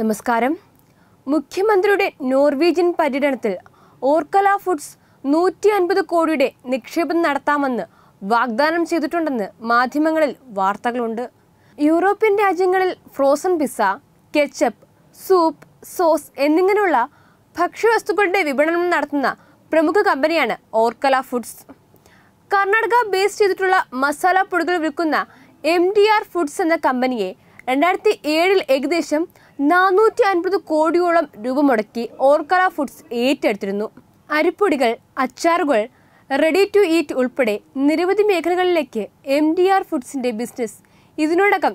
നമസ്കാരം മുഖ്യമന്ത്രിയുടെ Norwegian പര്യടനത്തിൽ ഓർക്കല foods നൂറ്റി അൻപത് കോടിയുടെ നിക്ഷേപം നടത്താമെന്ന് വാഗ്ദാനം ചെയ്തിട്ടുണ്ടെന്ന് മാധ്യമങ്ങളിൽ വാർത്തകളുണ്ട് യൂറോപ്യൻ രാജ്യങ്ങളിൽ frozen pizza ketchup soup sauce എന്നിങ്ങനെയുള്ള ഭക്ഷ്യവസ്തുക്കളുടെ വിപണനം നടത്തുന്ന പ്രമുഖ കമ്പനിയാണ് ഓർക്കല ഫുഡ്സ് കർണാടക ബേസ് ചെയ്തിട്ടുള്ള മസാല പൊടികൾ വിൽക്കുന്ന എം ഡി ആർ ഫുഡ്സ് എന്ന കമ്പനിയെ രണ്ടായിരത്തി ഏഴിൽ ഏകദേശം നാനൂറ്റി അൻപത് കോടിയോളം രൂപ മുടക്കി ഓർക്കറ ഫുഡ്സ് ഏറ്റെടുത്തിരുന്നു അരിപ്പൊടികൾ അച്ചാറുകൾ റെഡി ടു ഈറ്റ് ഉൾപ്പെടെ നിരവധി മേഖലകളിലേക്ക് എം ഡി ആർ ഫുഡ്സിൻ്റെ ബിസിനസ് ഇതിനോടകം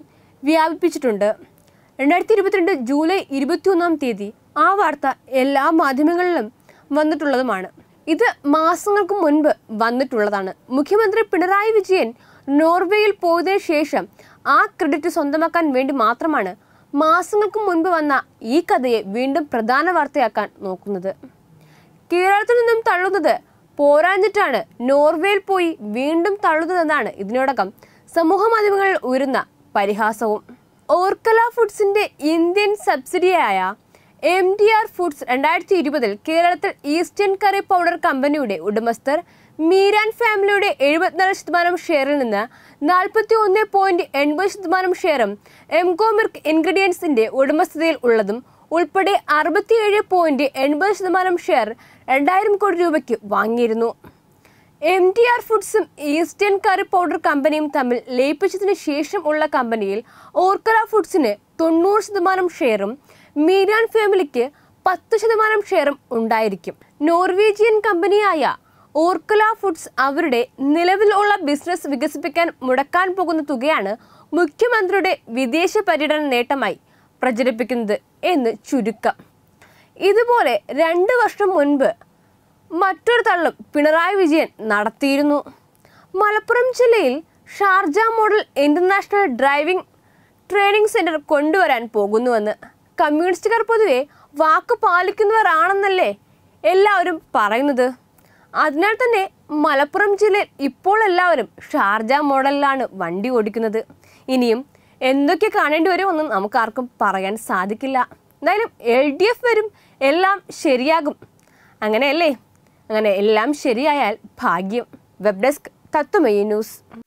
വ്യാപിപ്പിച്ചിട്ടുണ്ട് രണ്ടായിരത്തി ഇരുപത്തിരണ്ട് ജൂലൈ ഇരുപത്തിയൊന്നാം തീയതി ആ വാർത്ത എല്ലാ മാധ്യമങ്ങളിലും വന്നിട്ടുള്ളതുമാണ് ഇത് മാസങ്ങൾക്ക് മുൻപ് വന്നിട്ടുള്ളതാണ് മുഖ്യമന്ത്രി പിണറായി വിജയൻ നോർവേയിൽ പോയതിനു ശേഷം ആ ക്രെഡിറ്റ് സ്വന്തമാക്കാൻ വേണ്ടി മാത്രമാണ് മാസങ്ങൾക്ക് മുൻപ് വന്ന ഈ കഥയെ വീണ്ടും പ്രധാന വാർത്തയാക്കാൻ നോക്കുന്നത് കേരളത്തിൽ നിന്നും തള്ളുന്നത് പോരാഞ്ഞിട്ടാണ് നോർവേയിൽ പോയി വീണ്ടും തള്ളുന്നതെന്നാണ് ഇതിനോടകം സമൂഹ മാധ്യമങ്ങളിൽ ഉയരുന്ന പരിഹാസവും ഓർക്കല ഫുഡ്സിന്റെ ഇന്ത്യൻ സബ്സിഡിയായ എം ഡി ആർ ഫുഡ്സ് രണ്ടായിരത്തി ഇരുപതിൽ കേരളത്തിൽ ഈസ്റ്റേൺ കറി പൗഡർ കമ്പനിയുടെ ഉടമസ്ഥർ മീരാൻ ഫാമിലിയുടെ എഴുപത്തിനാല് ശതമാനം ഷെയറിൽ നിന്ന് നാൽപ്പത്തി ഒന്ന് പോയിന്റ് എൺപത് ശതമാനം ഷെയറും എംകോമിർക്ക് ഇൻഗ്രീഡിയൻസിന്റെ ഉടമസ്ഥതയിൽ ഉള്ളതും ഉൾപ്പെടെ അറുപത്തിയേഴ് പോയിന്റ് എൺപത് ശതമാനം ഷെയർ രണ്ടായിരം കോടി രൂപയ്ക്ക് വാങ്ങിയിരുന്നു എം ടി ആർ ഫുഡ്സും ഈസ്റ്റേൺ കറി പൗഡർ കമ്പനിയും തമ്മിൽ ലയിപ്പിച്ചതിന് ശേഷം ഉള്ള കമ്പനിയിൽ ഓർക്കറ ഫുഡ്സിന് തൊണ്ണൂറ് ശതമാനം ഷെയറും മീരാൻ ഫാമിലിക്ക് പത്ത് ശതമാനം ഷെയറും ഉണ്ടായിരിക്കും നോർവീജിയൻ കമ്പനിയായ ഓർക്കുല ഫുഡ്സ് അവരുടെ നിലവിലുള്ള ബിസിനസ് വികസിപ്പിക്കാൻ മുടക്കാൻ പോകുന്ന തുകയാണ് മുഖ്യമന്ത്രിയുടെ വിദേശ പര്യടന നേട്ടമായി പ്രചരിപ്പിക്കുന്നത് എന്ന് ചുരുക്കം ഇതുപോലെ രണ്ട് വർഷം മുൻപ് മറ്റൊരു തള്ളും പിണറായി വിജയൻ നടത്തിയിരുന്നു മലപ്പുറം ജില്ലയിൽ Sharjah model international driving training centre കൊണ്ടുവരാൻ പോകുന്നുവെന്ന് കമ്മ്യൂണിസ്റ്റുകാർ പൊതുവെ വാക്ക് പാലിക്കുന്നവരാണെന്നല്ലേ എല്ലാവരും പറയുന്നത് അതിനാൽ തന്നെ മലപ്പുറം ജില്ലയിൽ ഇപ്പോൾ എല്ലാവരും ഷാർജ മോഡലിലാണ് വണ്ടി ഓടിക്കുന്നത് ഇനിയും എന്തൊക്കെ കാണേണ്ടി വരുമെന്നും നമുക്കാർക്കും പറയാൻ സാധിക്കില്ല എന്തായാലും എൽ ഡി എഫ് വരും എല്ലാം ശരിയാകും അങ്ങനെയല്ലേ അങ്ങനെ എല്ലാം ശരിയായാൽ ഭാഗ്യം വെബ് ഡെസ്ക് തത്വമയി ന്യൂസ്